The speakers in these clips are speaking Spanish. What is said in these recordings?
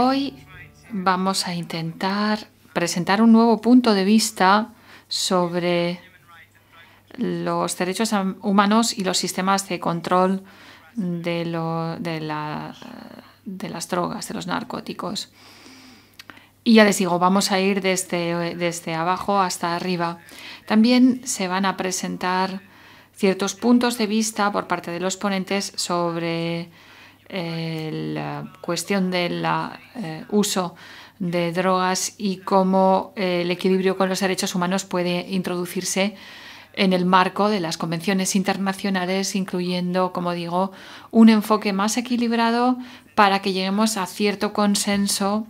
Hoy vamos a intentar presentar un nuevo punto de vista sobre los derechos humanos y los sistemas de control de, las drogas, de los narcóticos. Y ya les digo, vamos a ir desde abajo hasta arriba. También se van a presentar ciertos puntos de vista por parte de los ponentes sobre eh, la cuestión del eh, uso de drogas y cómo eh, el equilibrio con los derechos humanos puede introducirse en el marco de las convenciones internacionales, incluyendo, como digo, un enfoque más equilibrado para que lleguemos a cierto consenso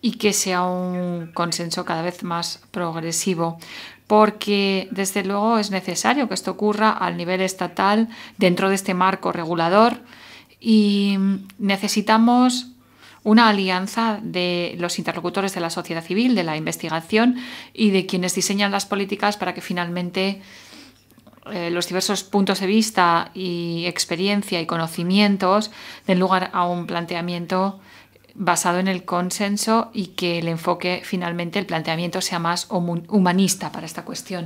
y que sea un consenso cada vez más progresivo, porque desde luego es necesario que esto ocurra al nivel estatal dentro de este marco regulador y necesitamos una alianza de los interlocutores de la sociedad civil, de la investigación y de quienes diseñan las políticas para que finalmente eh, los diversos puntos de vista y experiencia y conocimientos den lugar a un planteamiento basado en el consenso y que el enfoque finalmente, el planteamiento sea más humanista para esta cuestión.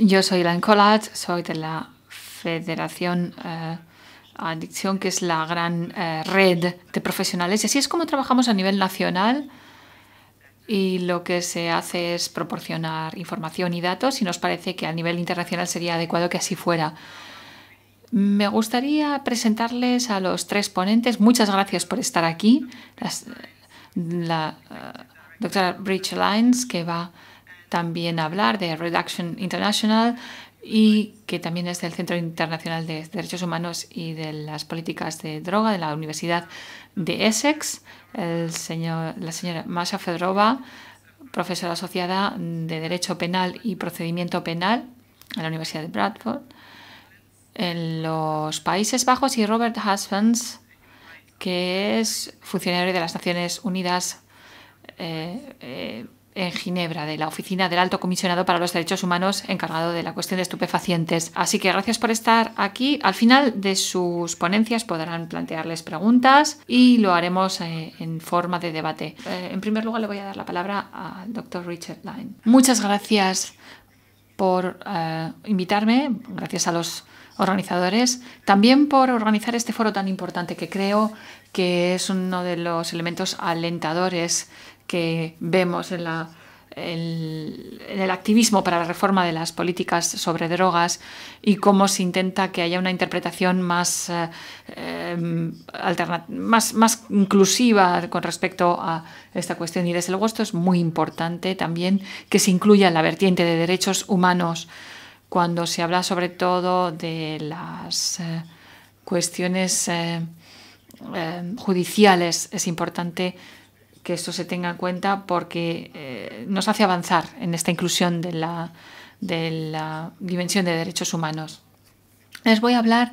Yo soy Ilan Collage, soy de la Federación eh, adicción, que es la gran eh, red de profesionales. Y así es como trabajamos a nivel nacional y lo que se hace es proporcionar información y datos y nos parece que a nivel internacional sería adecuado que así fuera. Me gustaría presentarles a los tres ponentes. Muchas gracias por estar aquí. la eh, doctora Bridge Lines que va también a hablar de Reduction International, y que también es del Centro Internacional de Derechos Humanos y de las Políticas de Droga de la Universidad de Essex, el señor, la señora Masha Fedrova, profesora asociada de Derecho Penal y Procedimiento Penal en la Universidad de Bradford, en los Países Bajos, y Robert Husbands, que es funcionario de las Naciones Unidas eh, eh, en Ginebra, de la oficina del Alto Comisionado para los Derechos Humanos, encargado de la cuestión de estupefacientes. Así que gracias por estar aquí. Al final de sus ponencias podrán plantearles preguntas y lo haremos eh, en forma de debate. Eh, en primer lugar, le voy a dar la palabra al doctor Richard Line. Muchas gracias por eh, invitarme, gracias a los organizadores, también por organizar este foro tan importante que creo que es uno de los elementos alentadores que vemos en, el, activismo para la reforma de las políticas sobre drogas y cómo se intenta que haya una interpretación más, eh, em, más, inclusiva con respecto a esta cuestión. Y desde luego esto es muy importante también que se incluya en la vertiente de derechos humanos cuando se habla sobre todo de las eh, cuestiones eh, judiciales. Es importante que esto se tenga en cuenta porque eh, nos hace avanzar en esta inclusión de la, de la dimensión de derechos humanos. Les voy a hablar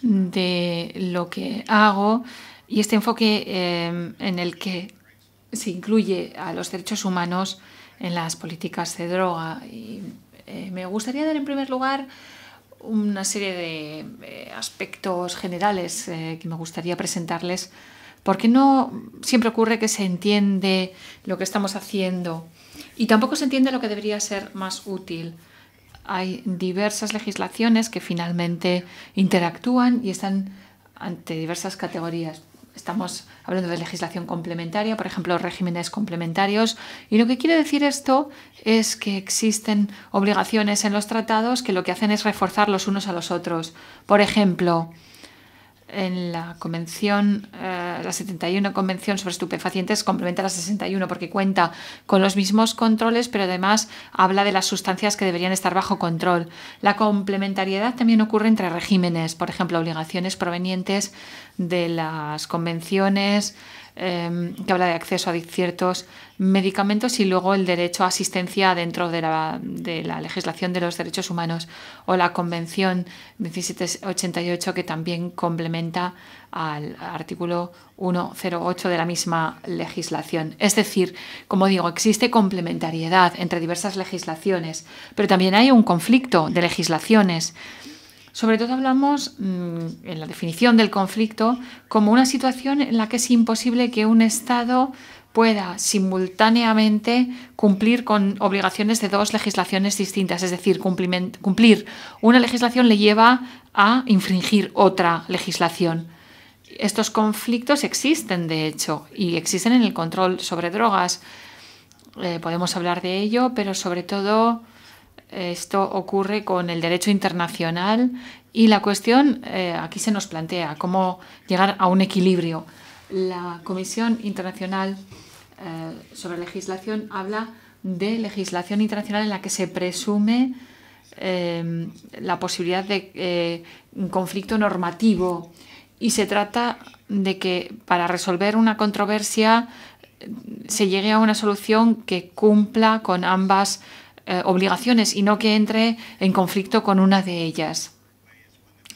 de lo que hago y este enfoque eh, en el que se incluye a los derechos humanos en las políticas de droga. Y, eh, me gustaría dar en primer lugar una serie de aspectos generales que me gustaría presentarles porque no siempre ocurre que se entiende lo que estamos haciendo y tampoco se entiende lo que debería ser más útil. Hay diversas legislaciones que finalmente interactúan y están ante diversas categorías. Estamos hablando de legislación complementaria, por ejemplo, regímenes complementarios. Y lo que quiere decir esto es que existen obligaciones en los tratados que lo que hacen es reforzar los unos a los otros. Por ejemplo, en la convención, eh, la 71 convención sobre estupefacientes complementa la 61 porque cuenta con los mismos controles, pero además habla de las sustancias que deberían estar bajo control. La complementariedad también ocurre entre regímenes, por ejemplo, obligaciones provenientes de las convenciones, em, que habla de acceso a ciertos medicamentos y luego el derecho a asistencia dentro de la, de la legislación de los derechos humanos o la Convención 1788 que también complementa al artículo 108 de la misma legislación. Es decir, como digo, existe complementariedad entre diversas legislaciones, pero también hay un conflicto de legislaciones sobre todo hablamos mm, en la definición del conflicto como una situación en la que es imposible que un Estado pueda simultáneamente cumplir con obligaciones de dos legislaciones distintas. Es decir, cumplir una legislación le lleva a infringir otra legislación. Estos conflictos existen, de hecho, y existen en el control sobre drogas. Eh, podemos hablar de ello, pero sobre todo esto ocurre con el derecho internacional y la cuestión eh, aquí se nos plantea cómo llegar a un equilibrio. La Comisión Internacional eh, sobre Legislación habla de legislación internacional en la que se presume eh, la posibilidad de un conflicto normativo y se trata de que para resolver una controversia se llegue a una solución que cumpla con ambas eh, obligaciones y no que entre en conflicto con una de ellas.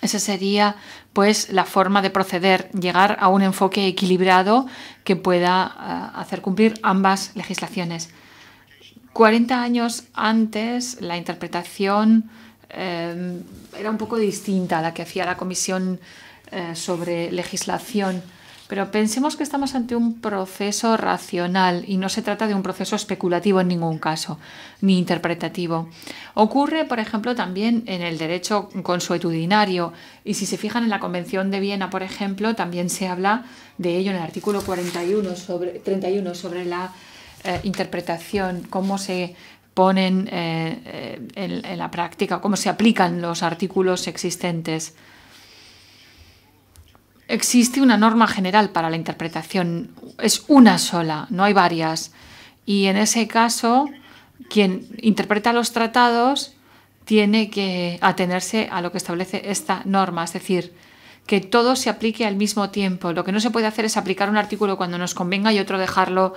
Esa sería pues la forma de proceder, llegar a un enfoque equilibrado que pueda eh, hacer cumplir ambas legislaciones. 40 años antes la interpretación eh, era un poco distinta a la que hacía la Comisión sobre Legislación pero pensemos que estamos ante un proceso racional y no se trata de un proceso especulativo en ningún caso, ni interpretativo. Ocurre, por ejemplo, también en el derecho consuetudinario y si se fijan en la Convención de Viena, por ejemplo, también se habla de ello en el artículo 41 sobre, 31 sobre la eh, interpretación, cómo se ponen eh, eh, en la práctica, cómo se aplican los artículos existentes existe una norma general para la interpretación, es una sola, no hay varias. Y en ese caso, quien interpreta los tratados tiene que atenerse a lo que establece esta norma, es decir, que todo se aplique al mismo tiempo. Lo que no se puede hacer es aplicar un artículo cuando nos convenga y otro dejarlo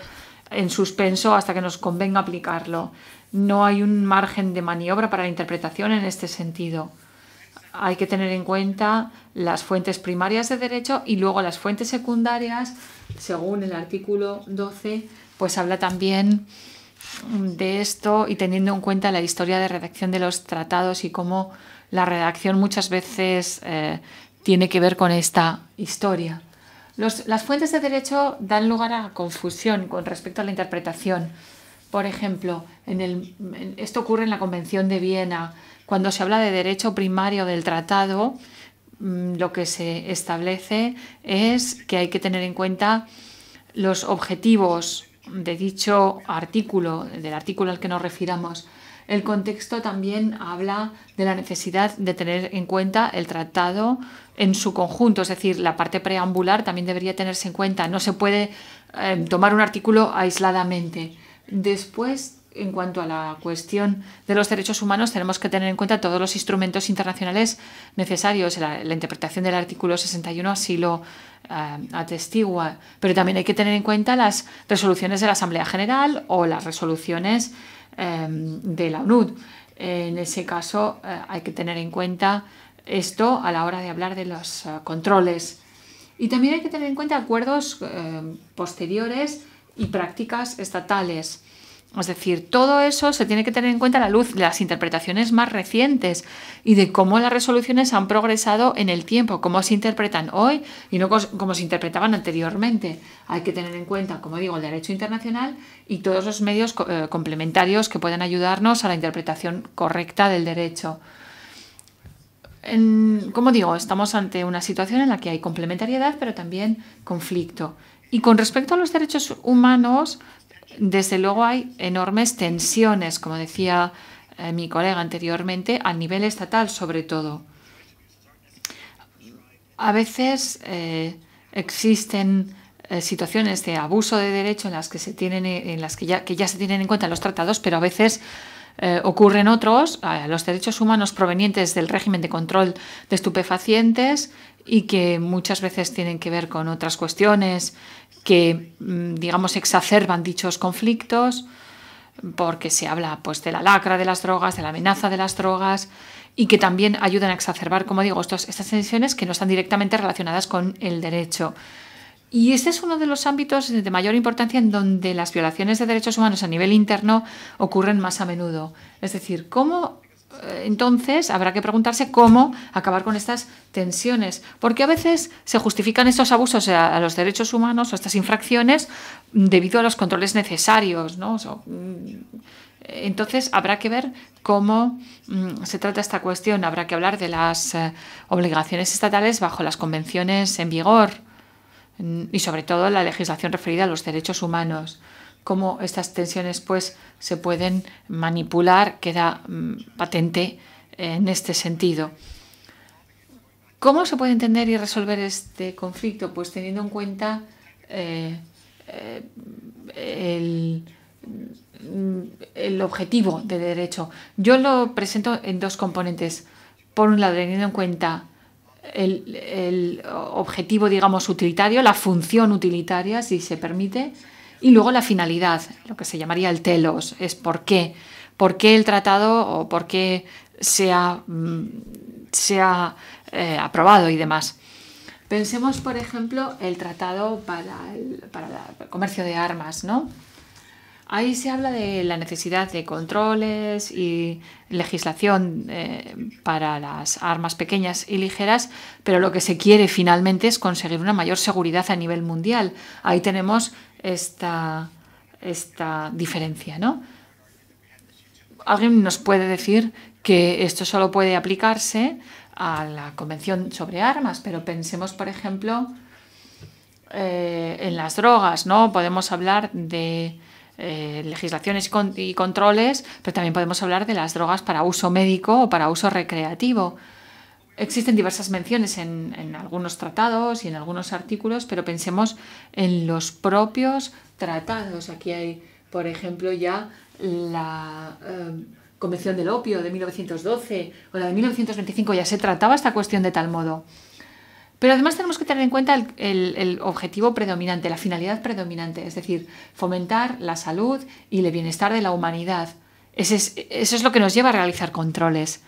en suspenso hasta que nos convenga aplicarlo. No hay un margen de maniobra para la interpretación en este sentido hay que tener en cuenta las fuentes primarias de derecho y luego las fuentes secundarias, según el artículo 12, pues habla también de esto y teniendo en cuenta la historia de redacción de los tratados y cómo la redacción muchas veces eh, tiene que ver con esta historia. las fuentes de derecho dan lugar a confusión con respecto a la interpretación. Por ejemplo, esto ocurre en la Convención de Viena, cuando se habla de derecho primario del tratado, mm, lo que se establece es que hay que tener en cuenta los objetivos de dicho artículo, del artículo al que nos refiramos. El contexto también habla de la necesidad de tener en cuenta el tratado en su conjunto, es decir, la parte preambular también debería tenerse en cuenta. No se puede eh, tomar un artículo aisladamente. Después en cuanto a la cuestión de los derechos humanos, tenemos que tener en cuenta todos los instrumentos internacionales necesarios. La, interpretación del artículo 61 así lo eh, atestigua, pero también hay que tener en cuenta las resoluciones de la Asamblea General o las resoluciones em, de la ONU. En ese caso, eh, hay que tener en cuenta esto a la hora de hablar de los eh, controles. Y también hay que tener en cuenta acuerdos posteriores y prácticas estatales es decir, todo eso se tiene que tener en cuenta la luz de las interpretaciones más recientes y de cómo las resoluciones han progresado en el tiempo, cómo se interpretan hoy y no como se interpretaban anteriormente. Hay que tener en cuenta, como digo, el derecho internacional y todos los medios eh, complementarios que pueden ayudarnos a la interpretación correcta del derecho. como digo, estamos ante una situación en la que hay complementariedad, pero también conflicto. Y con respecto a los derechos humanos, desde luego hay enormes tensiones, como decía eh, mi colega anteriormente, a nivel estatal sobre todo. A veces eh, existen eh, situaciones de abuso de derecho en las que se tienen en las que ya, se tienen en cuenta los tratados, pero a veces ocurren otros, los derechos humanos provenientes del régimen de control de estupefacientes y que muchas veces tienen que ver con otras cuestiones que, mm, digamos, exacerban dichos conflictos, porque se habla pues, de la lacra de las drogas, de la amenaza de las drogas, y que también ayudan a exacerbar, como digo, estas tensiones que no están directamente relacionadas con el derecho. Y este es uno de los ámbitos de mayor importancia en donde las violaciones de derechos humanos a nivel interno ocurren más a menudo. Es decir, cómo eh, entonces habrá que preguntarse cómo acabar con estas tensiones, porque a veces se justifican estos abusos a, los derechos humanos o estas infracciones debido a los controles necesarios, mm, entonces habrá que ver cómo mm, se trata esta cuestión, habrá que hablar de las eh, obligaciones estatales bajo las convenciones en vigor mm, y sobre todo la legislación referida a los derechos humanos cómo estas tensiones pues, se pueden manipular, queda mm, patente eh, en este sentido. ¿Cómo se puede entender y resolver este conflicto? Pues teniendo en cuenta eh, eh, mm, el, objetivo de derecho. Yo lo presento en dos componentes. Por un lado, teniendo en cuenta el, el objetivo, digamos, utilitario, la función utilitaria, si se permite, y luego la finalidad, lo que se llamaría el telos, es por qué. ¿Por qué el tratado o por qué se ha, mm, eh, aprobado y demás? Pensemos, por ejemplo, el tratado para el, comercio de armas, ¿no? Ahí se habla de la necesidad de controles y legislación eh, para las armas pequeñas y ligeras, pero lo que se quiere finalmente es conseguir una mayor seguridad a nivel mundial. Ahí tenemos esta, diferencia, ¿no? ¿Alguien nos puede decir que esto solo puede aplicarse a la Convención sobre Armas? Pero pensemos, por ejemplo, eh, en las drogas, ¿no? Podemos hablar de eh, legislaciones y controles, pero también podemos hablar de las drogas para uso médico o para uso recreativo. Existen diversas menciones en, algunos tratados y en algunos artículos, pero pensemos en los propios tratados. Aquí hay, por ejemplo, ya la em, Convención del Opio de 1912 o la de 1925, ya se trataba esta cuestión de tal modo. Pero además tenemos que tener en cuenta el, objetivo predominante, la finalidad predominante, es decir, fomentar la salud y el bienestar de la humanidad. eso es lo que nos lleva a realizar controles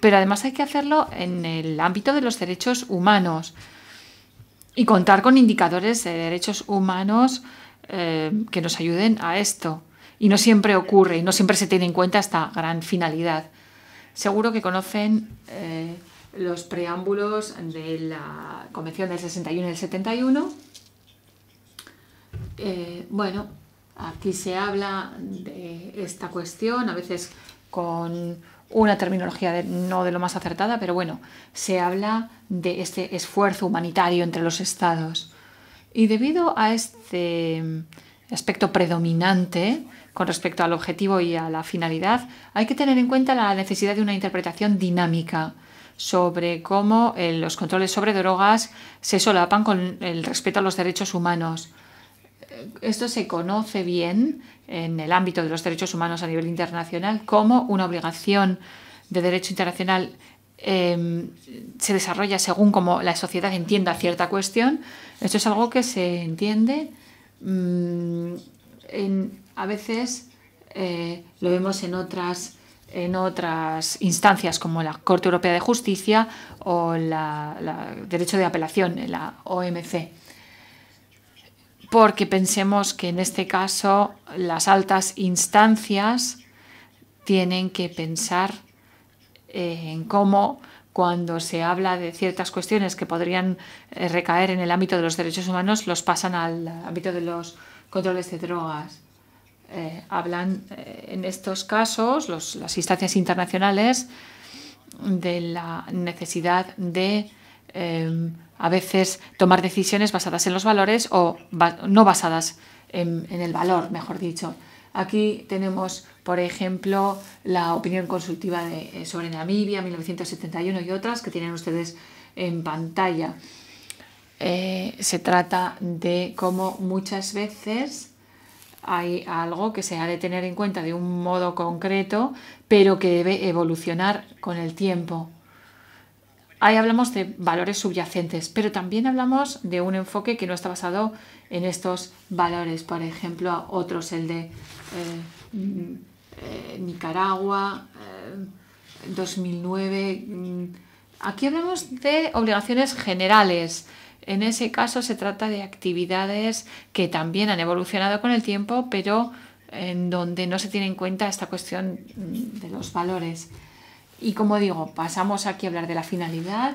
pero además hay que hacerlo en el ámbito de los derechos humanos y contar con indicadores de derechos humanos eh, que nos ayuden a esto. Y no siempre ocurre y no siempre se tiene en cuenta esta gran finalidad. Seguro que conocen eh, los preámbulos de la Convención del 61 y del 71. Eh, bueno, aquí se habla de esta cuestión, a veces con una terminología no de lo más acertada, pero bueno, se habla de este esfuerzo humanitario entre los estados. Y debido a este aspecto predominante con respecto al objetivo y a la finalidad, hay que tener en cuenta la necesidad de una interpretación dinámica sobre cómo eh, los controles sobre drogas se solapan con el respeto a los derechos humanos. Eh, esto se conoce bien en el ámbito de los derechos humanos a nivel internacional, cómo una obligación de derecho internacional em, se desarrolla según cómo la sociedad entienda cierta cuestión. Esto es algo que se entiende mm, a veces eh, lo vemos en otras en otras instancias como la Corte Europea de Justicia o el derecho de apelación, la OMC porque pensemos que en este caso las altas instancias tienen que pensar eh, en cómo cuando se habla de ciertas cuestiones que podrían eh, recaer en el ámbito de los derechos humanos, los pasan al ámbito de los controles de drogas. Eh, hablan en estos casos las instancias internacionales de la necesidad de Em, a veces tomar decisiones basadas en los valores o no basadas en, el valor, mejor dicho. Aquí tenemos, por ejemplo, la opinión consultiva eh, sobre Namibia 1971 y otras que tienen ustedes en pantalla. Eh, se trata de cómo muchas veces hay algo que se ha de tener en cuenta de un modo concreto, pero que debe evolucionar con el tiempo. Ahí hablamos de valores subyacentes, pero también hablamos de un enfoque que no está basado en estos valores, por ejemplo, otros, el de eh, mm, eh, Nicaragua, 2009. Eh, mm, aquí hablamos de obligaciones generales. En ese caso se trata de actividades que también han evolucionado con el tiempo, pero en donde no se tiene en cuenta esta cuestión mm, de los valores. Y como digo, pasamos aquí a hablar de la finalidad.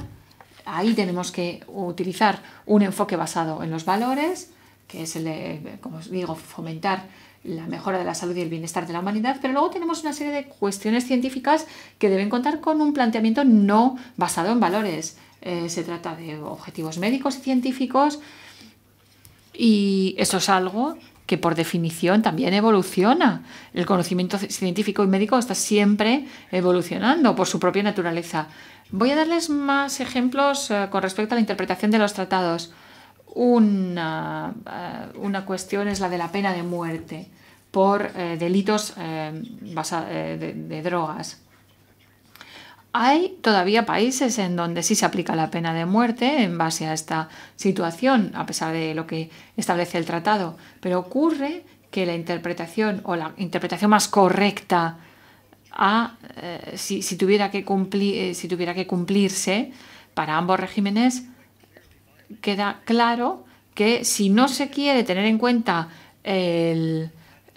Ahí tenemos que utilizar un enfoque basado en los valores, que es, el, como digo, fomentar la mejora de la salud y el bienestar de la humanidad, pero luego tenemos una serie de cuestiones científicas que deben contar con un planteamiento no basado en valores. Eh, se trata de objetivos médicos y científicos y eso es algo que por definición también evoluciona. El conocimiento científico y médico está siempre evolucionando por su propia naturaleza. Voy a darles más ejemplos eh, con respecto a la interpretación de los tratados. Eh, una, cuestión es la de la pena de muerte por eh, delitos de drogas. Hay todavía países en donde sí se aplica la pena de muerte en base a esta situación, a pesar de lo que establece el tratado, pero ocurre que la interpretación o la interpretación más correcta eh, si, tuviera que eh, si tuviera que cumplirse para ambos regímenes, queda claro que si no se quiere tener en cuenta el,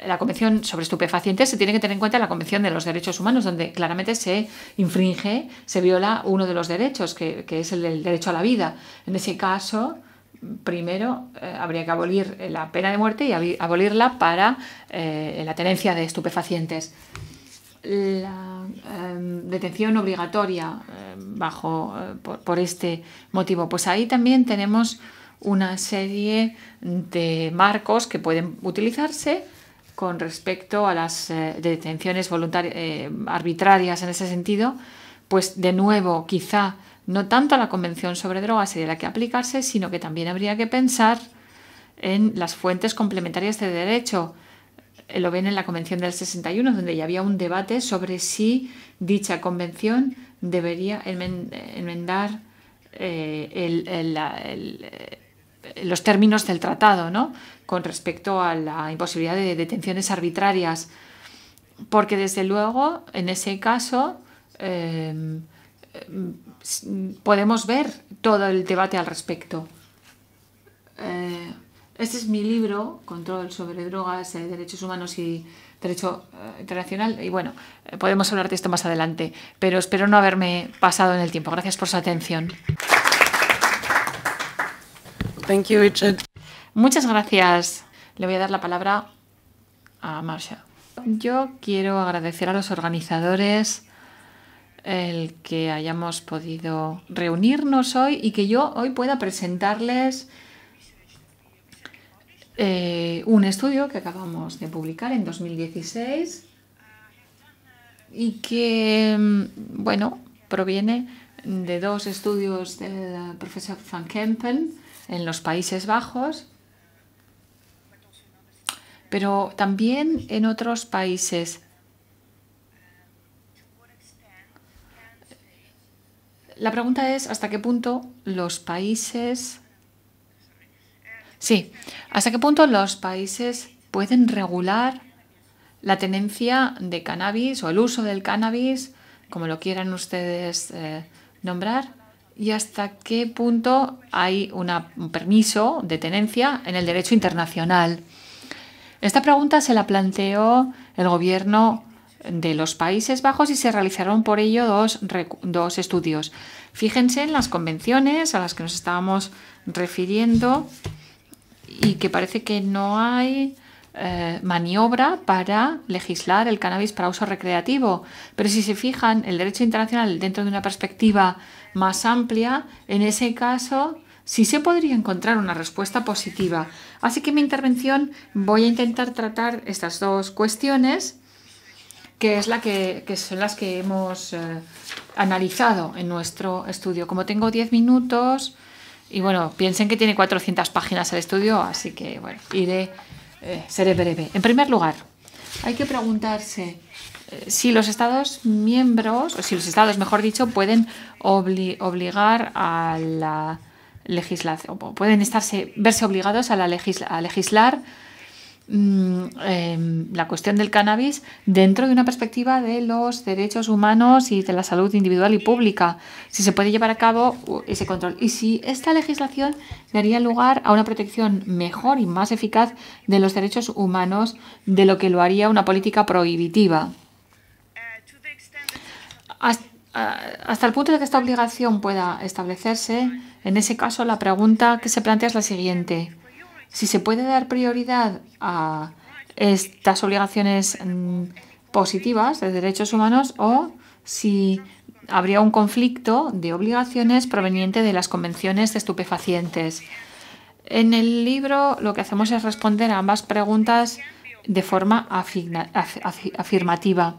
la Convención sobre estupefacientes se tiene que tener en cuenta la Convención de los Derechos Humanos, donde claramente se infringe, se viola uno de los derechos, que, es el derecho a la vida. En ese caso, primero eh, habría que abolir la pena de muerte y abolirla para eh, la tenencia de estupefacientes. La em, detención obligatoria em, bajo eh, por, este motivo. Pues ahí también tenemos una serie de marcos que pueden utilizarse con respecto a las eh, detenciones voluntarias, eh, arbitrarias en ese sentido, pues de nuevo, quizá no tanto la Convención sobre Drogas sería la que aplicarse, sino que también habría que pensar en las fuentes complementarias de derecho. Eh, lo ven en la Convención del 61, donde ya había un debate sobre si dicha convención debería enmendar el, el, los términos del tratado, Con respecto a la imposibilidad de detenciones arbitrarias. Porque desde luego, en ese caso, eh, podemos ver todo el debate al respecto. Eh, este es mi libro, Control sobre drogas, eh, derechos humanos y derecho internacional. Y bueno, podemos hablar de esto más adelante, pero espero no haberme pasado en el tiempo. Gracias por su atención. Muchas gracias. Le voy a dar la palabra a Marcia. Yo quiero agradecer a los organizadores el que hayamos podido reunirnos hoy y que yo hoy pueda presentarles eh, un estudio que acabamos de publicar en 2016 y que, mm, bueno, proviene de dos estudios del profesor Van Kempen en los Países Bajos, pero también en otros países. La pregunta es hasta qué punto los países Sí, hasta qué punto los países pueden regular la tenencia de cannabis o el uso del cannabis, como lo quieran ustedes eh, nombrar, y hasta qué punto hay un permiso de tenencia en el derecho internacional. Esta pregunta se la planteó el gobierno de los Países Bajos y se realizaron por ello dos, estudios. Fíjense en las convenciones a las que nos estábamos refiriendo y que parece que no hay eh, maniobra para legislar el cannabis para uso recreativo. Pero si se fijan, el derecho internacional dentro de una perspectiva más amplia, en ese caso sí se podría encontrar una respuesta positiva. Así que en mi intervención voy a intentar tratar estas dos cuestiones, que, es la que, que son las que hemos eh, analizado en nuestro estudio. Como tengo 10 minutos, y bueno, piensen que tiene 400 páginas el estudio, así que bueno, iré, eh, seré breve. En primer lugar, hay que preguntarse si los Estados miembros, o si los Estados, mejor dicho, pueden obligar a la legislación, pueden estarse, verse obligados a, legislar mm, em, la cuestión del cannabis dentro de una perspectiva de los derechos humanos y de la salud individual y pública, si se puede llevar a cabo ese control y si esta legislación daría lugar a una protección mejor y más eficaz de los derechos humanos de lo que lo haría una política prohibitiva hasta, el punto de que esta obligación pueda establecerse, en ese caso la pregunta que se plantea es la siguiente. Si se puede dar prioridad a estas obligaciones mm, positivas de derechos humanos o si habría un conflicto de obligaciones proveniente de las convenciones de estupefacientes. En el libro lo que hacemos es responder a ambas preguntas de forma afirmativa.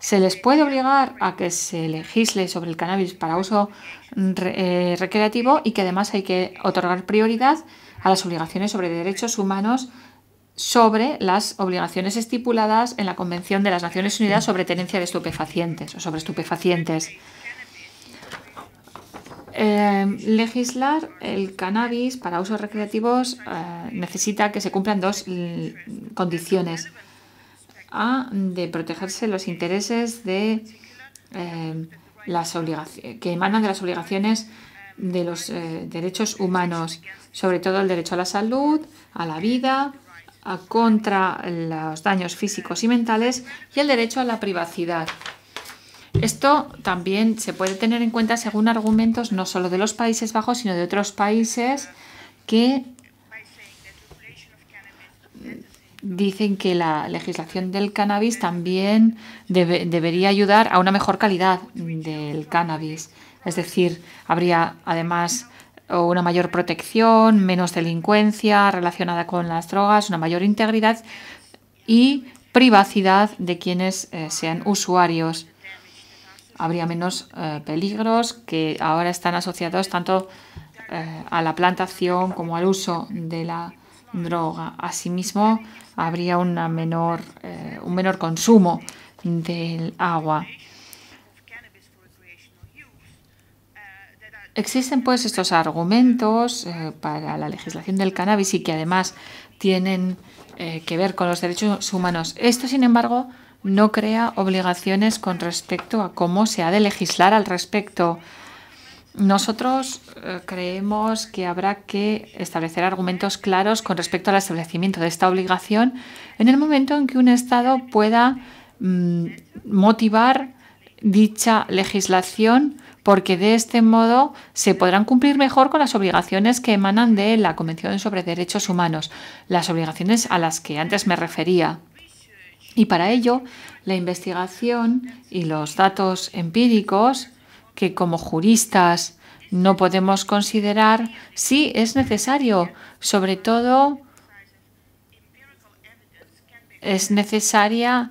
¿Se les puede obligar a que se legisle sobre el cannabis para uso eh, recreativo y que además hay que otorgar prioridad a las obligaciones sobre derechos humanos sobre las obligaciones estipuladas en la Convención de las Naciones Unidas sobre tenencia de estupefacientes o sobre estupefacientes? Eh, legislar el cannabis para usos recreativos eh, necesita que se cumplan dos condiciones a de protegerse los intereses de eh, que emanan de las obligaciones de los eh, derechos humanos, sobre todo el derecho a la salud, a la vida, a contra los daños físicos y mentales y el derecho a la privacidad. Esto también se puede tener en cuenta según argumentos no solo de los Países Bajos, sino de otros países que dicen que la legislación del cannabis también debería ayudar a una mejor calidad del cannabis. Es decir, habría además una mayor protección, menos delincuencia relacionada con las drogas, una mayor integridad y privacidad de quienes eh, sean usuarios. Habría menos eh, peligros que ahora están asociados tanto eh, a la plantación como al uso de la droga. Asimismo, habría una menor, eh, un menor consumo del agua. Existen pues estos argumentos eh, para la legislación del cannabis y que además tienen eh, que ver con los derechos humanos. Esto, sin embargo, no crea obligaciones con respecto a cómo se ha de legislar al respecto. Nosotros eh, creemos que habrá que establecer argumentos claros con respecto al establecimiento de esta obligación en el momento en que un Estado pueda mm, motivar dicha legislación porque de este modo se podrán cumplir mejor con las obligaciones que emanan de la Convención sobre Derechos Humanos, las obligaciones a las que antes me refería. Y para ello, la investigación y los datos empíricos que como juristas no podemos considerar si es necesario, sobre todo es necesaria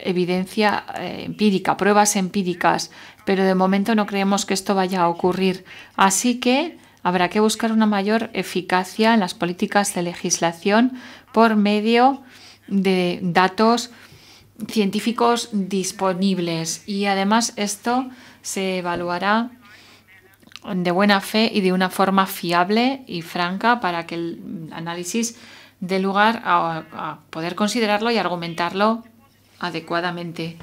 evidencia eh, empírica, pruebas empíricas, pero de momento no creemos que esto vaya a ocurrir. Así que habrá que buscar una mayor eficacia en las políticas de legislación por medio de datos científicos disponibles. Y además esto se evaluará de buena fe y de una forma fiable y franca para que el análisis dé lugar a, poder considerarlo y argumentarlo adecuadamente.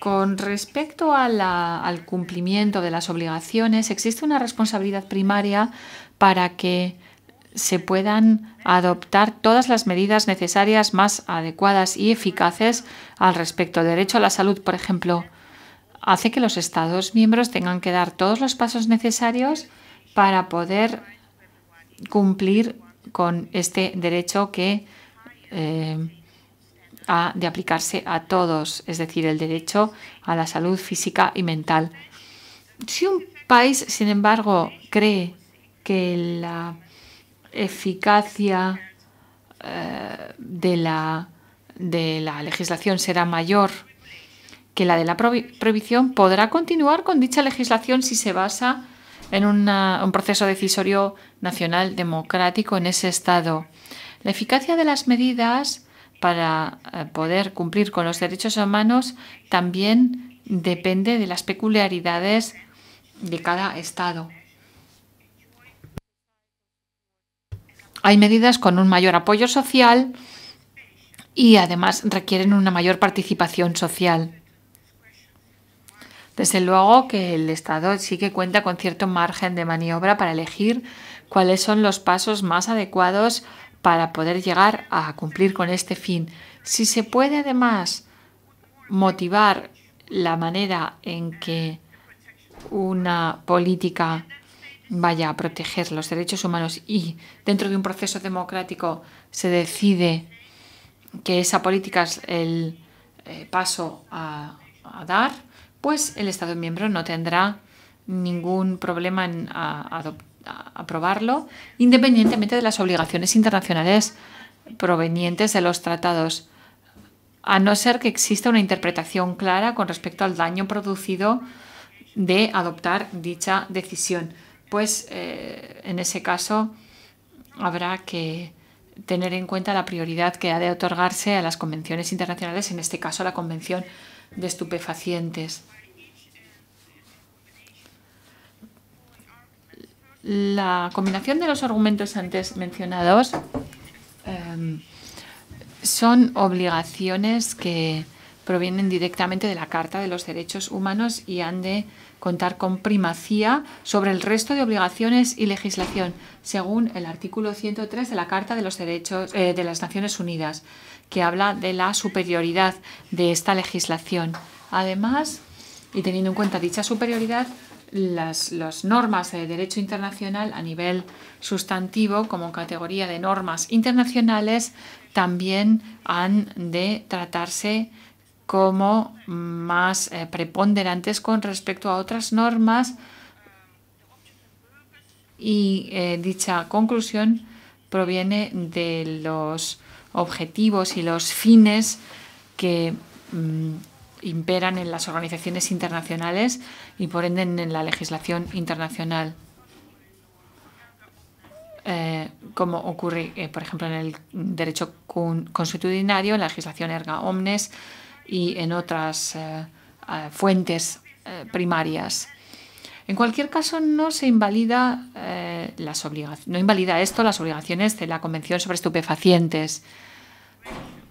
Con respecto al cumplimiento de las obligaciones, existe una responsabilidad primaria para que se puedan adoptar todas las medidas necesarias más adecuadas y eficaces al respecto. Derecho a la salud, por ejemplo, hace que los Estados miembros tengan que dar todos los pasos necesarios para poder cumplir con este derecho que eh, ha de aplicarse a todos, es decir, el derecho a la salud física y mental. Si un país, sin embargo, cree que la eficacia eh, de la legislación será mayor que la de la prohibición podrá continuar con dicha legislación si se basa en un proceso decisorio nacional democrático en ese Estado. La eficacia de las medidas para eh, poder cumplir con los derechos humanos también depende de las peculiaridades de cada Estado. Hay medidas con un mayor apoyo social y además requieren una mayor participación social. Desde luego que el Estado sí que cuenta con cierto margen de maniobra para elegir cuáles son los pasos más adecuados para poder llegar a cumplir con este fin. Si se puede además motivar la manera en que una política vaya a proteger los derechos humanos y dentro de un proceso democrático se decide que esa política es el eh, paso a, dar, pues el Estado miembro no tendrá ningún problema en aprobarlo, independientemente de las obligaciones internacionales provenientes de los tratados, a no ser que exista una interpretación clara con respecto al daño producido de adoptar dicha decisión. Pues eh, en ese caso habrá que tener en cuenta la prioridad que ha de otorgarse a las convenciones internacionales, en este caso la Convención de estupefacientes. La combinación de los argumentos antes mencionados em, son obligaciones que provienen directamente de la Carta de los Derechos Humanos y han de contar con primacía sobre el resto de obligaciones y legislación, según el artículo 103 de la Carta de los Derechos eh, de las Naciones Unidas que habla de la superioridad de esta legislación. Además, y teniendo en cuenta dicha superioridad, las, normas de derecho internacional a nivel sustantivo como categoría de normas internacionales también han de tratarse como más eh, preponderantes con respecto a otras normas y eh, dicha conclusión proviene de los objetivos y los fines que mm, imperan en las organizaciones internacionales y por ende en la legislación internacional. Eh, como ocurre, eh, por ejemplo, en el derecho constitucional, en la legislación erga omnes y en otras eh, fuentes primarias. En cualquier caso, no se invalida, las no invalida esto las obligaciones de la Convención sobre Estupefacientes.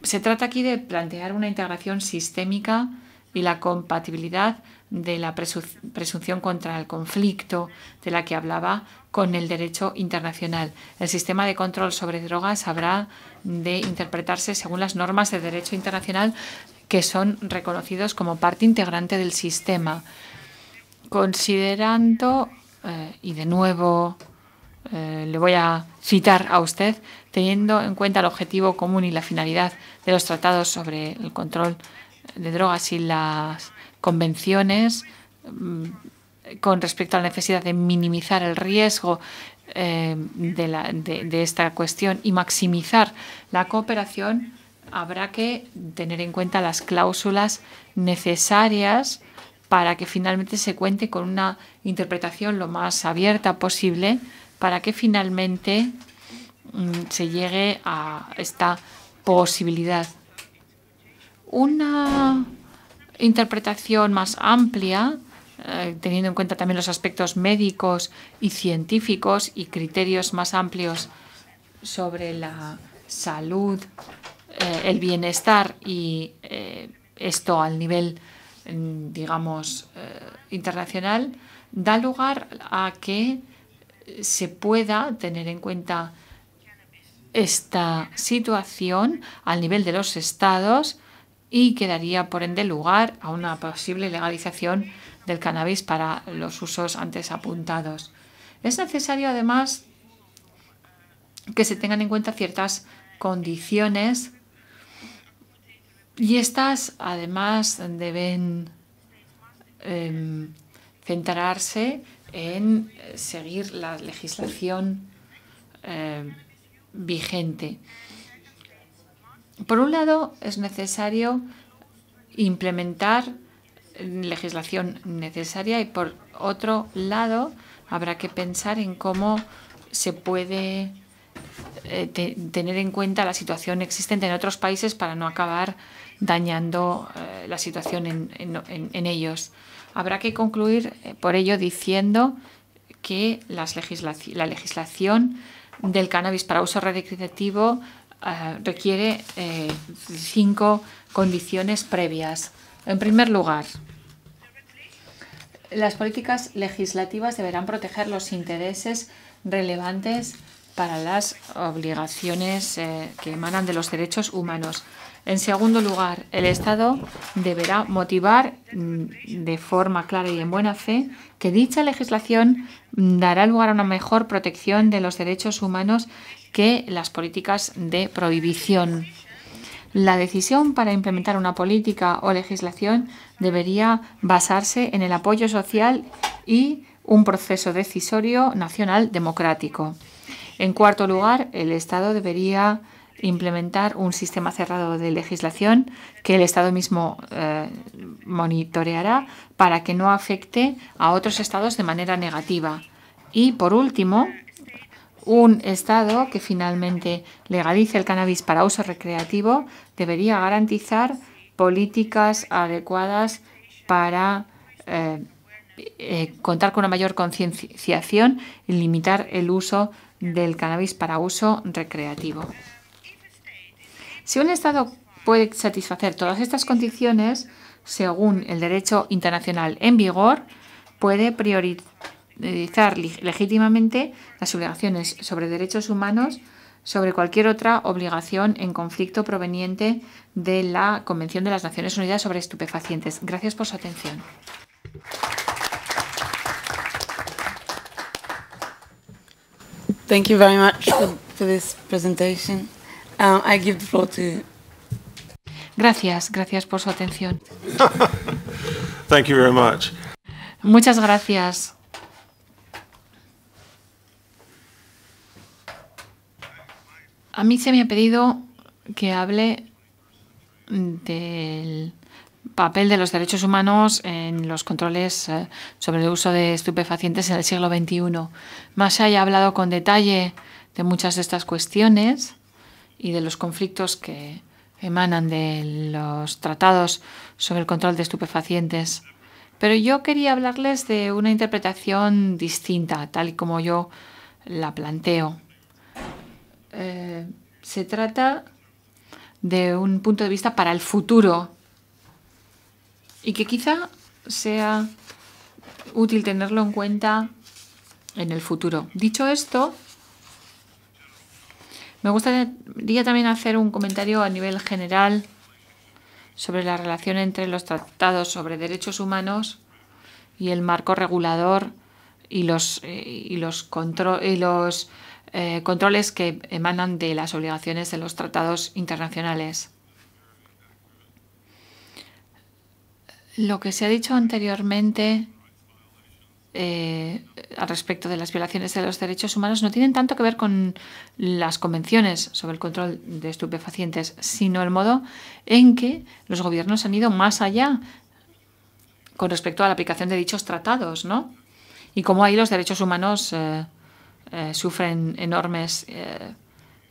Se trata aquí de plantear una integración sistémica y la compatibilidad de la presunción contra el conflicto de la que hablaba con el derecho internacional. El sistema de control sobre drogas habrá de interpretarse según las normas de derecho internacional que son reconocidos como parte integrante del sistema, considerando, eh, y de nuevo eh, le voy a citar a usted, teniendo en cuenta el objetivo común y la finalidad de los tratados sobre el control de drogas y las convenciones mm, con respecto a la necesidad de minimizar el riesgo eh, de, esta cuestión y maximizar la cooperación, habrá que tener en cuenta las cláusulas necesarias para que finalmente se cuente con una interpretación lo más abierta posible, para que finalmente Mm, se llegue a esta posibilidad. Una interpretación más amplia, eh, teniendo en cuenta también los aspectos médicos y científicos y criterios más amplios sobre la salud, eh, el bienestar y eh, esto al nivel, mm, digamos, internacional, da lugar a que se pueda tener en cuenta esta situación al nivel de los estados y quedaría, por ende, lugar a una posible legalización del cannabis para los usos antes apuntados. Es necesario, además, que se tengan en cuenta ciertas condiciones y estas, además, deben em, centrarse en eh, seguir la legislación em, vigente. Por un lado, es necesario implementar legislación necesaria y por otro lado, habrá que pensar en cómo se puede eh, tener en cuenta la situación existente en otros países para no acabar dañando eh, la situación en, ellos. Habrá que concluir eh, por ello diciendo que la legislación del cannabis para uso recreativo eh, requiere eh, cinco condiciones previas. En primer lugar, las políticas legislativas deberán proteger los intereses relevantes para las obligaciones eh, que emanan de los derechos humanos. En segundo lugar, el Estado deberá motivar mm, de forma clara y en buena fe que dicha legislación dará lugar a una mejor protección de los derechos humanos que las políticas de prohibición. La decisión para implementar una política o legislación debería basarse en el apoyo social y un proceso decisorio nacional democrático. En cuarto lugar, el Estado debería implementar un sistema cerrado de legislación que el Estado mismo eh, monitoreará para que no afecte a otros Estados de manera negativa. Y, por último, un Estado que finalmente legalice el cannabis para uso recreativo debería garantizar políticas adecuadas para eh, eh, contar con una mayor concienciación y limitar el uso del cannabis para uso recreativo. Si un Estado puede satisfacer todas estas condiciones, según el derecho internacional en vigor, puede priorizar legítimamente las obligaciones sobre derechos humanos sobre cualquier otra obligación en conflicto proveniente de la Convención de las Naciones Unidas sobre Estupefacientes. Gracias por su atención. Thank you very much for, Um, gracias, gracias por su atención. Thank you very much. Muchas gracias. A mí se me ha pedido que hable del papel de los derechos humanos en los controles eh, sobre el uso de estupefacientes en el siglo XXI. Masha ya ha hablado con detalle de muchas de estas cuestiones y de los conflictos que emanan de los tratados sobre el control de estupefacientes. Pero yo quería hablarles de una interpretación distinta, tal y como yo la planteo. Eh, se trata de un punto de vista para el futuro y que quizá sea útil tenerlo en cuenta en el futuro. Dicho esto, me gustaría también hacer un comentario a nivel general sobre la relación entre los tratados sobre derechos humanos y el marco regulador y los, eh, y los, y los eh, controles que emanan de las obligaciones de los tratados internacionales. Lo que se ha dicho anteriormente eh, al respecto de las violaciones de los derechos humanos no tienen tanto que ver con las convenciones sobre el control de estupefacientes, sino el modo en que los gobiernos han ido más allá con respecto a la aplicación de dichos tratados, ¿no? Y cómo ahí los derechos humanos eh, eh, sufren enormes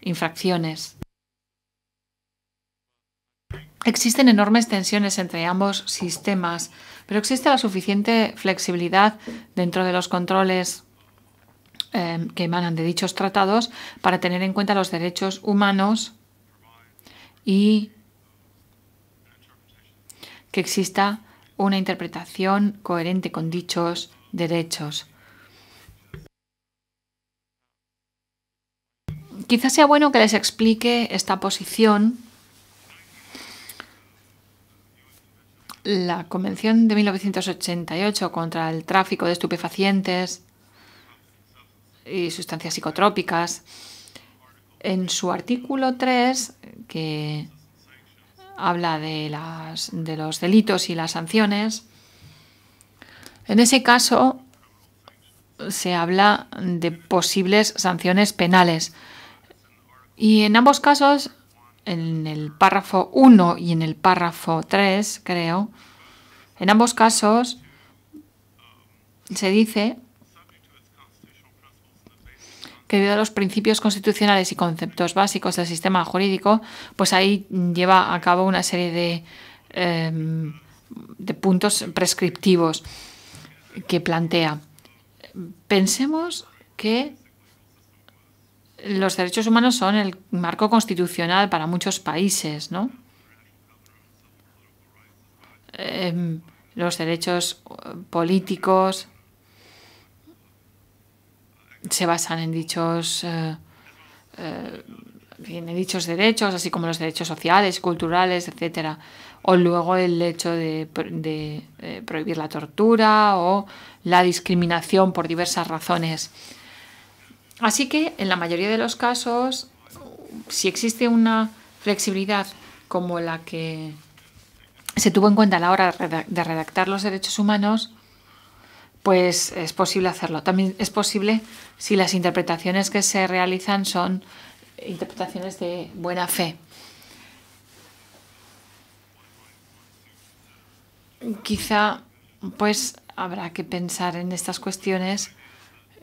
infracciones. Existen enormes tensiones entre ambos sistemas, pero existe la suficiente flexibilidad dentro de los controles em, que emanan de dichos tratados para tener en cuenta los derechos humanos y que exista una interpretación coherente con dichos derechos. Quizás sea bueno que les explique esta posición la Convención de 1988 contra el tráfico de estupefacientes y sustancias psicotrópicas, en su artículo 3, que habla de, de los delitos y las sanciones, en ese caso se habla de posibles sanciones penales. Y en ambos casos en el párrafo 1 y en el párrafo 3, creo, en ambos casos se dice que debido a los principios constitucionales y conceptos básicos del sistema jurídico, pues ahí lleva a cabo una serie de, em, de puntos prescriptivos que plantea. Pensemos que los derechos humanos son el marco constitucional para muchos países, ¿no? Em, los derechos eh, políticos se basan en dichos, eh, eh, dichos derechos, así como los derechos sociales, culturales, etcétera. O luego el hecho de prohibir la tortura o la discriminación por diversas razones. Así que en la mayoría de los casos, si existe una flexibilidad como la que se tuvo en cuenta a la hora de redactar los derechos humanos, pues es posible hacerlo. También es posible si las interpretaciones que se realizan son interpretaciones de buena fe. Quizá pues habrá que pensar en estas cuestiones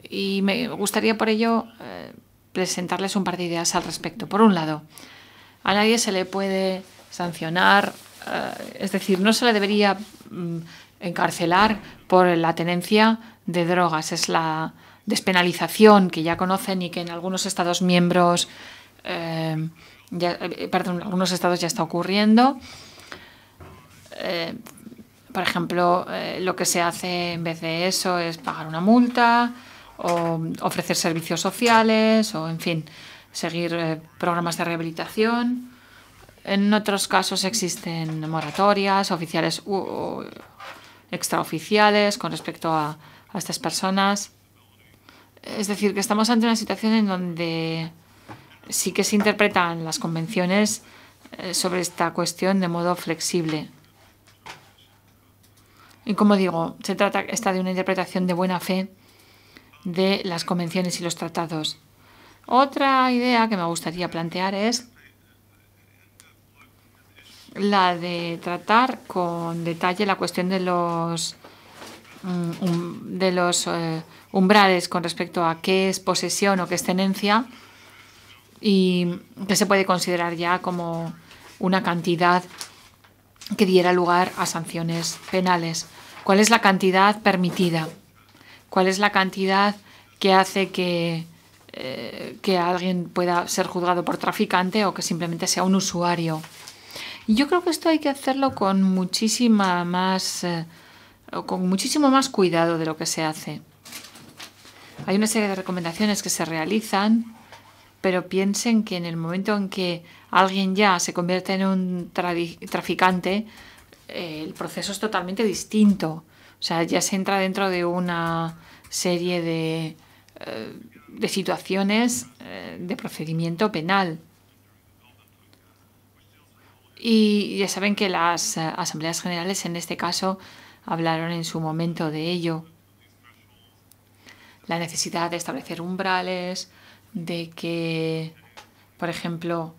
y me gustaría por ello eh, presentarles un par de ideas al respecto. Por un lado, a nadie se le puede sancionar, eh, es decir, no se le debería mm, encarcelar por la tenencia de drogas. Es la despenalización que ya conocen y que en algunos Estados miembros, eh, en algunos estados ya está ocurriendo. por ejemplo, lo que se hace en vez de eso es pagar una multa, o ofrecer servicios sociales o, en fin, seguir eh, programas de rehabilitación. En otros casos existen moratorias oficiales o extraoficiales con respecto a estas personas. Es decir, que estamos ante una situación en donde sí que se interpretan las convenciones eh, sobre esta cuestión de modo flexible. Y como digo, se trata esta de una interpretación de buena fe de las convenciones y los tratados. Otra idea que me gustaría plantear es la de tratar con detalle la cuestión de los, mm, um, de los eh, umbrales con respecto a qué es posesión o qué es tenencia y que se puede considerar ya como una cantidad que diera lugar a sanciones penales. ¿Cuál es la cantidad permitida? cuál es la cantidad que hace que, eh, que alguien pueda ser juzgado por traficante o que simplemente sea un usuario. yo creo que esto hay que hacerlo con muchísima más eh, con muchísimo más cuidado de lo que se hace. Hay una serie de recomendaciones que se realizan, pero piensen que en el momento en que alguien ya se convierte en un traficante, eh, el proceso es totalmente distinto. O sea, ya se entra dentro de una serie de, eh, situaciones eh, de procedimiento penal. Y ya saben que las eh, asambleas generales en este caso hablaron en su momento de ello. La necesidad de establecer umbrales, de que, por ejemplo,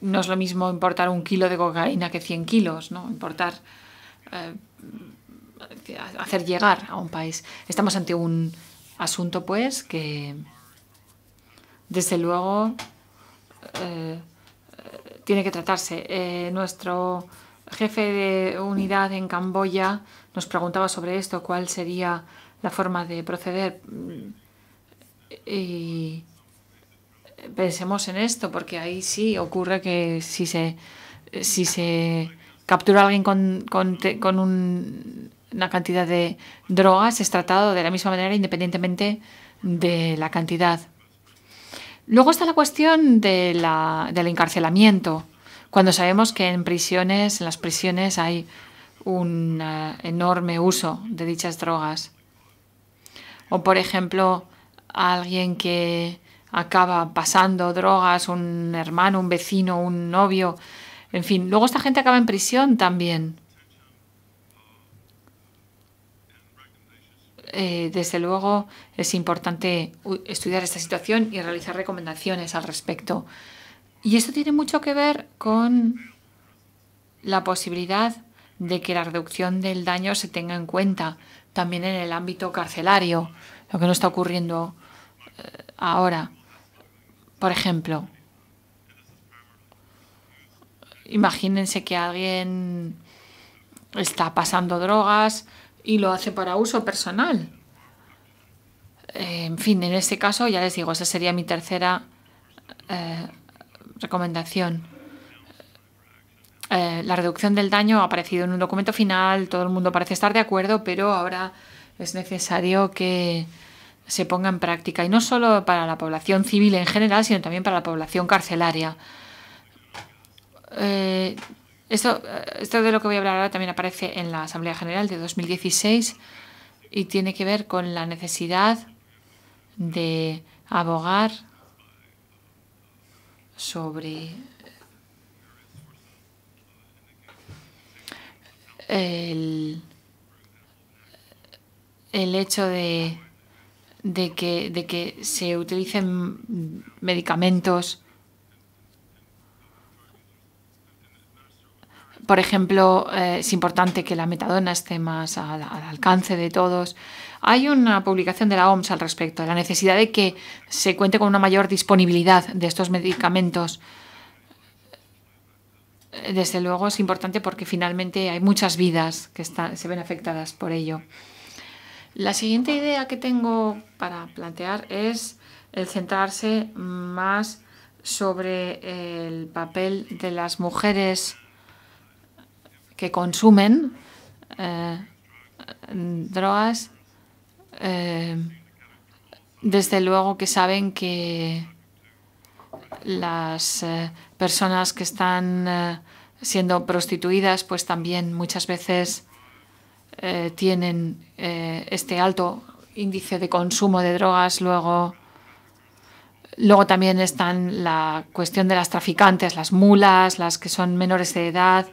no es lo mismo importar un kilo de cocaína que 100 kilos, ¿no? Importar hacer llegar a un país. Estamos ante un asunto, pues, que desde luego eh, tiene que tratarse. Eh, nuestro jefe de unidad en Camboya nos preguntaba sobre esto, cuál sería la forma de proceder. Y pensemos en esto, porque ahí sí ocurre que si se, si se captura alguien con un una cantidad de drogas es tratado de la misma manera independientemente de la cantidad. Luego está la cuestión del encarcelamiento, cuando sabemos que en prisiones, en las prisiones hay un eh, enorme uso de dichas drogas. O por ejemplo, alguien que acaba pasando drogas, un hermano, un vecino, un novio, en fin, luego esta gente acaba en prisión también. Eh, desde luego es importante estudiar esta situación y realizar recomendaciones al respecto. Y esto tiene mucho que ver con la posibilidad de que la reducción del daño se tenga en cuenta también en el ámbito carcelario, lo que no está ocurriendo eh, ahora. Por ejemplo, imagínense que alguien está pasando drogas, y lo hace para uso personal. en fin, en este caso ya les digo, esa sería mi tercera eh, recomendación. Eh, la reducción del daño ha aparecido en un documento final, todo el mundo parece estar de acuerdo, pero ahora es necesario que se ponga en práctica, y no solo para la población civil en general, sino también para la población carcelaria. Eh, esto, eh, esto de lo que voy a hablar ahora también aparece en la Asamblea General de 2016 y tiene que ver con la necesidad de abogar sobre el, hecho de, de, que, de que se utilicen medicamentos Por ejemplo, eh, es importante que la metadona esté más al, alcance de todos. Hay una publicación de la OMS al respecto, de la necesidad de que se cuente con una mayor disponibilidad de estos medicamentos. Desde luego es importante porque finalmente hay muchas vidas que se ven afectadas por ello. La siguiente idea que tengo para plantear es el centrarse más sobre el papel de las mujeres que consumen eh, drogas, eh, desde luego que saben que las eh, personas que están siendo prostituidas, pues también muchas veces tienen este alto índice de consumo de drogas. Luego, luego también están la cuestión de las traficantes, las mulas, las que son menores de edad,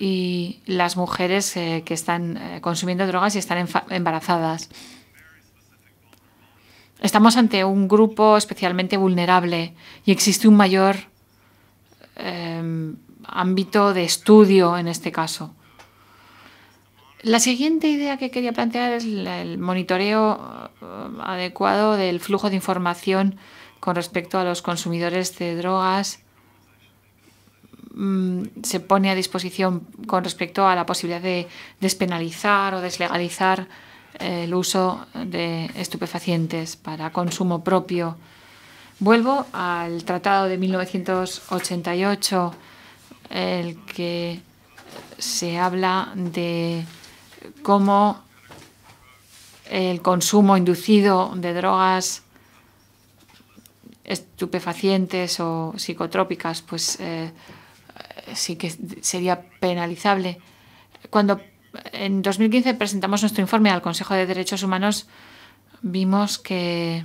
y las mujeres eh, que están eh, consumiendo drogas y están embarazadas. Estamos ante un grupo especialmente vulnerable y existe un mayor em, ámbito de estudio en este caso. La siguiente idea que quería plantear es el monitoreo eh, adecuado del flujo de información con respecto a los consumidores de drogas Mm, se pone a disposición con respecto a la posibilidad de despenalizar o deslegalizar eh, el uso de estupefacientes para consumo propio. Vuelvo al Tratado de 1988, el que se habla de cómo el consumo inducido de drogas estupefacientes o psicotrópicas pues eh, sí que sería penalizable. Cuando en 2015 presentamos nuestro informe al Consejo de Derechos Humanos, vimos que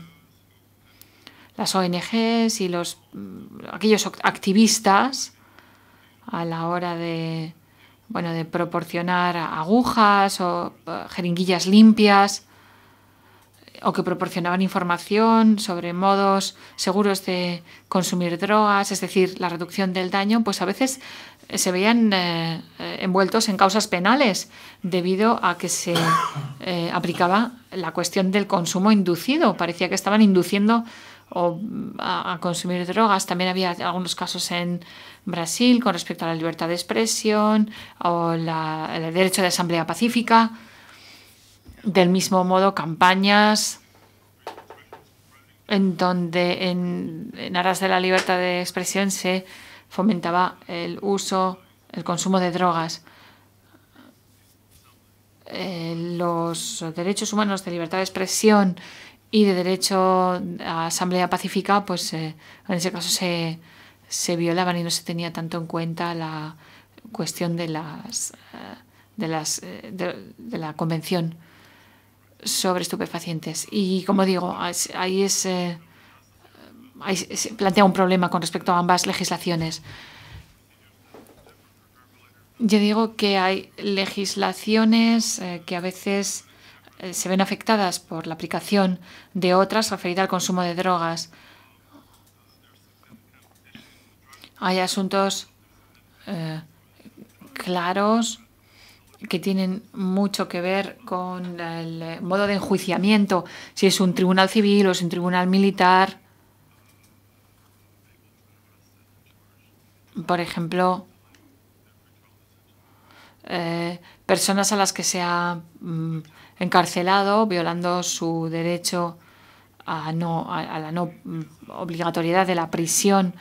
las ONGs y los aquellos activistas a la hora de de proporcionar agujas o eh, jeringuillas limpias o que proporcionaban información sobre modos seguros de consumir drogas, es decir, la reducción del daño, pues a veces eh, se veían eh, eh, envueltos en causas penales debido a que se aplicaba la cuestión del consumo inducido. Parecía que estaban induciendo mm, a, consumir drogas. También había algunos casos en Brasil con respecto a la libertad de expresión o el derecho de asamblea pacífica. Del mismo modo, campañas en donde en, aras de la libertad de expresión se fomentaba el uso, el consumo de drogas. Eh, los derechos humanos de libertad de expresión y de derecho a asamblea pacífica, pues eh, en ese caso se, se, violaban y no se tenía tanto en cuenta la cuestión de las eh, de, las, de la convención sobre estupefacientes. Y como digo, ahí es, eh, se plantea un problema con respecto a ambas legislaciones. Yo digo que hay legislaciones eh, que a veces eh, se ven afectadas por la aplicación de otras referida al consumo de drogas. Hay asuntos claros que tienen mucho que ver con el eh, modo de enjuiciamiento, si es un tribunal civil o es un tribunal militar. Por ejemplo, eh, personas a las que se ha mm, encarcelado violando su derecho a la no mm, obligatoriedad de la prisión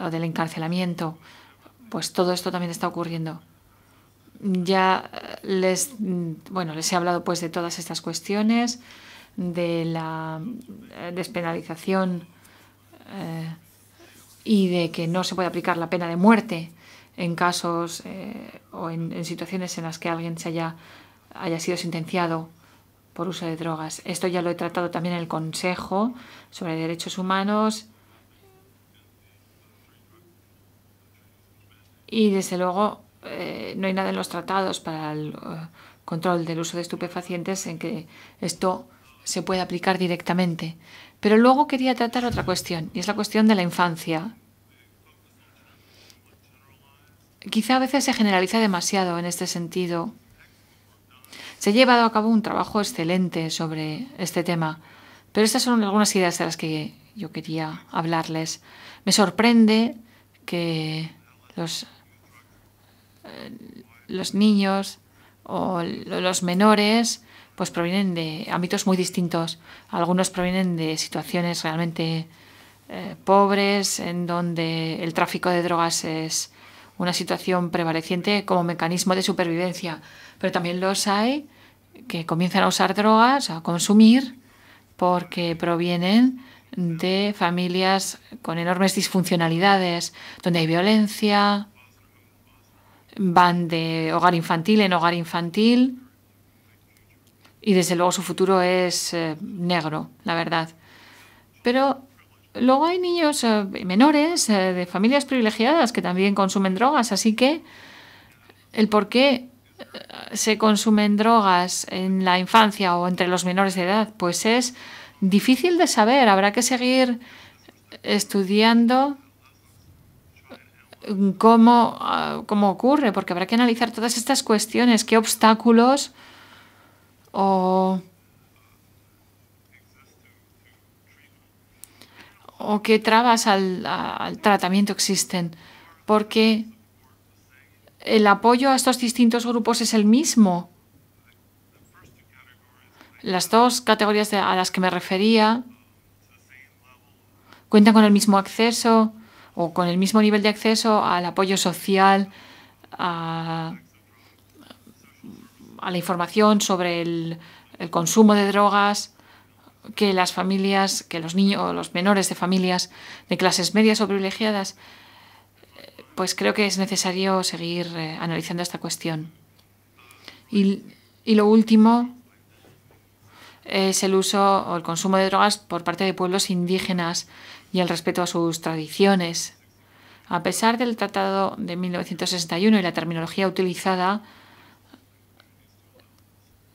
o del encarcelamiento. Pues todo esto también está ocurriendo. Ya les, bueno, les he hablado pues de todas estas cuestiones, de la eh, despenalización eh, y de que no se puede aplicar la pena de muerte en casos eh, o en, situaciones en las que alguien se haya, haya sido sentenciado por uso de drogas. Esto ya lo he tratado también en el Consejo sobre Derechos Humanos. Y desde luego eh, no hay nada en los tratados para el eh, control del uso de estupefacientes en que esto se pueda aplicar directamente. Pero luego quería tratar otra cuestión, y es la cuestión de la infancia. Quizá a veces se generaliza demasiado en este sentido. Se ha llevado a cabo un trabajo excelente sobre este tema, pero estas son algunas ideas de las que yo quería hablarles. Me sorprende que los eh, los niños o los menores pues provienen de ámbitos muy distintos. Algunos provienen de situaciones realmente eh, pobres, en donde el tráfico de drogas es una situación prevaleciente como mecanismo de supervivencia. Pero también los hay que comienzan a usar drogas, a consumir, porque provienen de familias con enormes disfuncionalidades, donde hay violencia, van de hogar infantil en hogar infantil y desde luego su futuro es eh, negro, la verdad. Pero luego hay niños eh, menores eh, de familias privilegiadas que también consumen drogas, así que el por qué se consumen drogas en la infancia o entre los menores de edad, pues es difícil de saber, habrá que seguir estudiando Ah, cómo, ocurre, porque habrá que analizar todas estas cuestiones, qué obstáculos o, qué trabas al, al tratamiento existen, porque el apoyo a estos distintos grupos es el mismo. Las dos categorías a las que me refería cuentan con el mismo acceso, o con el mismo nivel de acceso al apoyo social, a, la información sobre el, consumo de drogas, que las familias, que los niños o los menores de familias de clases medias o privilegiadas, pues creo que es necesario seguir eh, analizando esta cuestión. y lo último es el uso o el consumo de drogas por parte de pueblos indígenas y el respeto a sus tradiciones. A pesar del Tratado de 1961 y la terminología utilizada,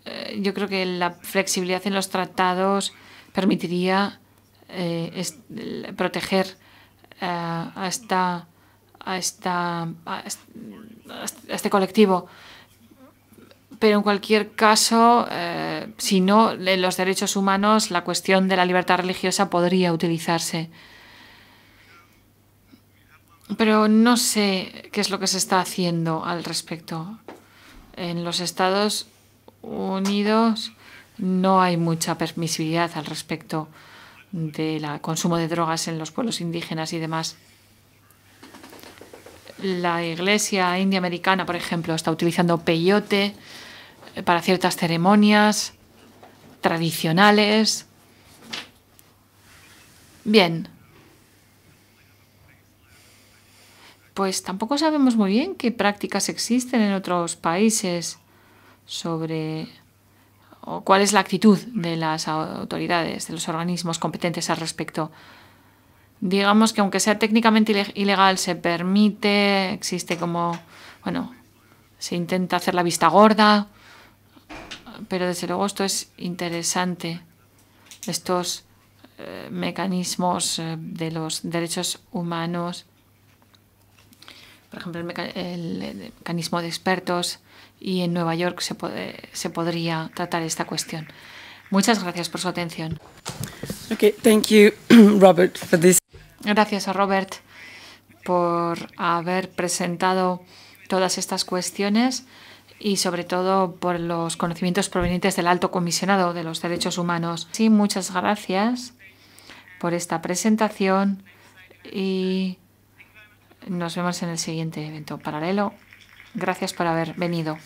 eh, yo creo que la flexibilidad en los tratados permitiría eh, proteger eh, a, a, a este colectivo pero en cualquier caso, eh, si no, en los derechos humanos la cuestión de la libertad religiosa podría utilizarse. Pero no sé qué es lo que se está haciendo al respecto. En los Estados Unidos no hay mucha permisibilidad... al respecto del consumo de drogas en los pueblos indígenas y demás. La iglesia india por ejemplo, está utilizando peyote para ciertas ceremonias tradicionales. Bien. Pues tampoco sabemos muy bien qué prácticas existen en otros países sobre o cuál es la actitud de las autoridades, de los organismos competentes al respecto. Digamos que aunque sea técnicamente ilegal, se permite, existe como, bueno, se intenta hacer la vista gorda pero desde luego esto es interesante, estos eh, mecanismos eh, de los derechos humanos, por ejemplo, el, mecanismo de expertos, y en Nueva York se, podría tratar esta cuestión. Muchas gracias por su atención. Gracias a Robert por haber presentado todas estas cuestiones y sobre todo por los conocimientos provenientes del alto comisionado de los derechos humanos. Sí, muchas gracias por esta presentación y nos vemos en el siguiente evento paralelo. Gracias por haber venido.